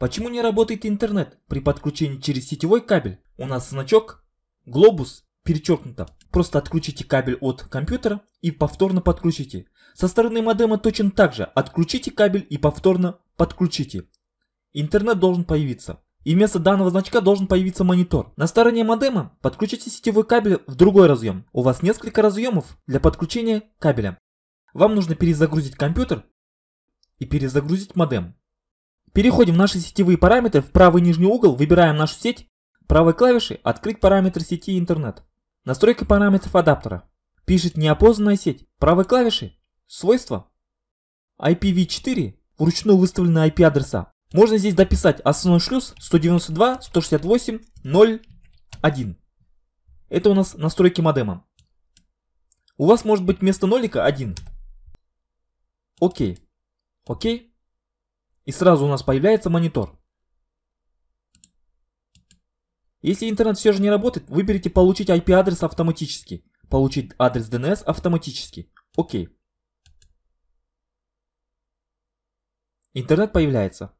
Почему не работает интернет при подключении через сетевой кабель? У нас значок Globus перечеркнуто. Просто отключите кабель от компьютера и повторно подключите. Со стороны модема точно так же. Отключите кабель и повторно подключите. Интернет должен появиться. И вместо данного значка должен появиться монитор. На стороне модема подключите сетевой кабель в другой разъем. У вас несколько разъемов для подключения кабеля. Вам нужно перезагрузить компьютер и перезагрузить модем. Переходим в наши сетевые параметры, в правый нижний угол выбираем нашу сеть, правой клавишей «Открыть параметры сети интернет». Настройка параметров адаптера. Пишет неопознанная сеть, правой клавишей «Свойства». IPv4, вручную выставлены IP-адреса. Можно здесь дописать основной шлюз 192.168.0.1. Это у нас настройки модема. У вас может быть вместо нолика 1. Окей. Окей. И сразу у нас появляется монитор. Если интернет все же не работает, выберите получить IP-адрес автоматически. Получить адрес DNS автоматически. Окей. Интернет появляется.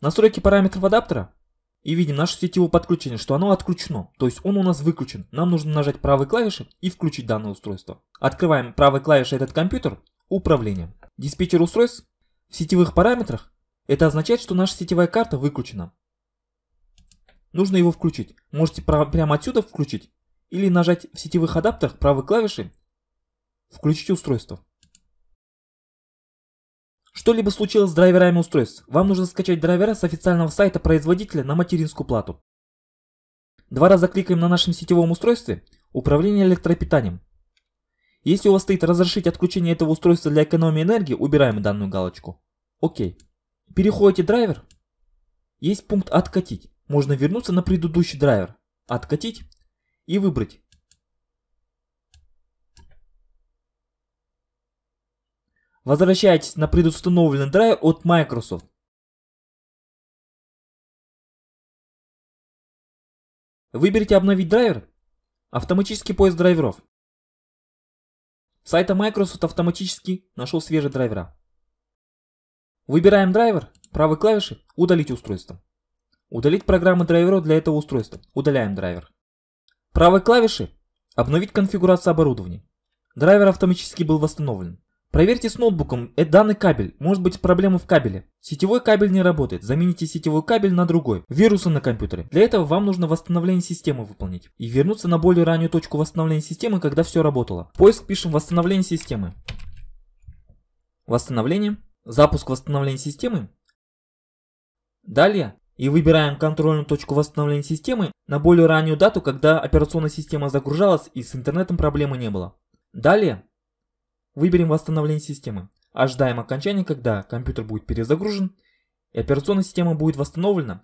Настройки параметров адаптера. И видим наше сетевое подключение, что оно отключено, то есть он у нас выключен. Нам нужно нажать правой клавишей и включить данное устройство. Открываем правой клавишей этот компьютер, управление. Диспетчер устройств в сетевых параметрах это означает, что наша сетевая карта выключена. Нужно его включить. Можете прямо отсюда включить или нажать в сетевых адаптерах правой клавишей «Включить устройство». Что-либо случилось с драйверами устройств, вам нужно скачать драйвера с официального сайта производителя на материнскую плату. Два раза кликаем на нашем сетевом устройстве «Управление электропитанием». Если у вас стоит разрешить отключение этого устройства для экономии энергии, убираем данную галочку. Окей. Переходите драйвер. Есть пункт «Откатить». Можно вернуться на предыдущий драйвер. Откатить и выбрать. Возвращайтесь на предустановленный драйв от Microsoft. Выберите «Обновить драйвер», «Автоматический поиск драйверов» сайта Microsoft автоматически нашел свежие драйвера. Выбираем драйвер правой клавишей «Удалить устройство». Удалить программы драйвера для этого устройства. Удаляем драйвер. Правой клавишей «Обновить конфигурацию оборудования». Драйвер автоматически был восстановлен. Проверьте с ноутбуком это данный кабель, может быть проблемы в кабеле. Сетевой кабель не работает, замените сетевой кабель на другой. Вирусы на компьютере. Для этого вам нужно восстановление системы выполнить. И вернуться на более раннюю точку восстановления системы, когда все работало. В поиск пишем восстановление системы. Восстановление. Запуск восстановления системы. Далее. И выбираем контрольную точку восстановления системы на более раннюю дату, когда операционная система загружалась и с интернетом проблемы не было. Далее Выберем восстановление системы. Ожидаем окончания, когда компьютер будет перезагружен и операционная система будет восстановлена